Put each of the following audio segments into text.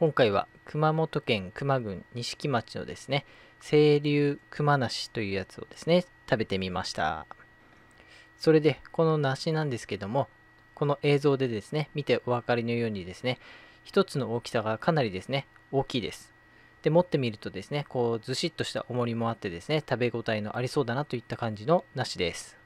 今回は熊本県球磨郡錦町のですね清流熊梨というやつをですね食べてみましたそれでこの梨なんですけどもこの映像でですね見てお分かりのようにですね1つの大きさがかなりですね大きいですで持ってみるとですねこうずしっとした重りもあってですね食べ応えのありそうだなといった感じの梨です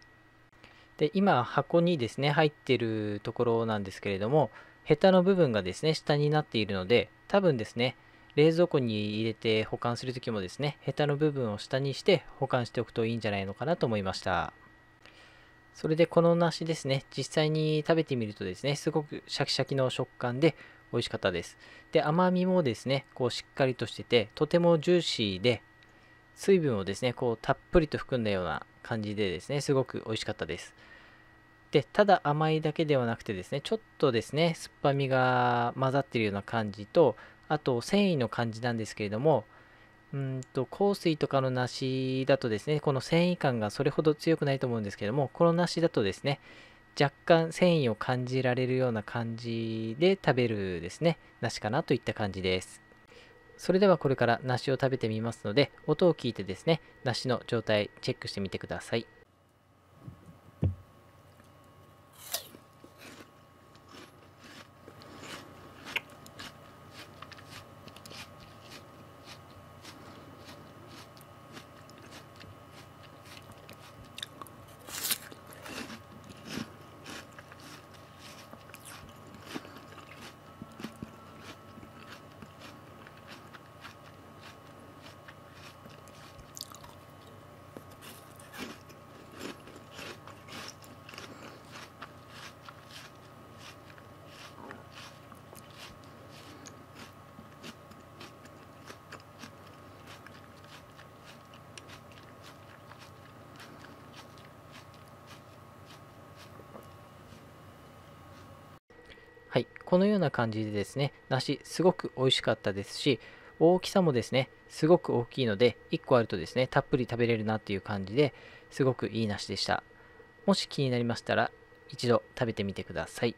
で今箱にですね入ってるところなんですけれどもヘタの部分がですね下になっているので多分ですね、冷蔵庫に入れて保管するときもですね、ヘタの部分を下にして保管しておくといいんじゃないのかなと思いました。それでこの梨ですね、実際に食べてみるとですね、すごくシャキシャキの食感で美味しかったです。で、甘みもですね、こうしっかりとしてて、とてもジューシーで、水分をですね、こうたっぷりと含んだような感じでですね、すごく美味しかったです。でただ甘いだけではなくてですねちょっとですね酸っぱみが混ざってるような感じとあと繊維の感じなんですけれどもうんと香水とかの梨だとですねこの繊維感がそれほど強くないと思うんですけどもこの梨だとですね若干繊維を感じられるような感じで食べるですね梨かなといった感じですそれではこれから梨を食べてみますので音を聞いてですね梨の状態チェックしてみてくださいはい、このような感じでですね、梨すごく美味しかったですし、大きさもですね、すごく大きいので、1個あるとですね、たっぷり食べれるなっていう感じですごくいい梨でした。もし気になりましたら、一度食べてみてください。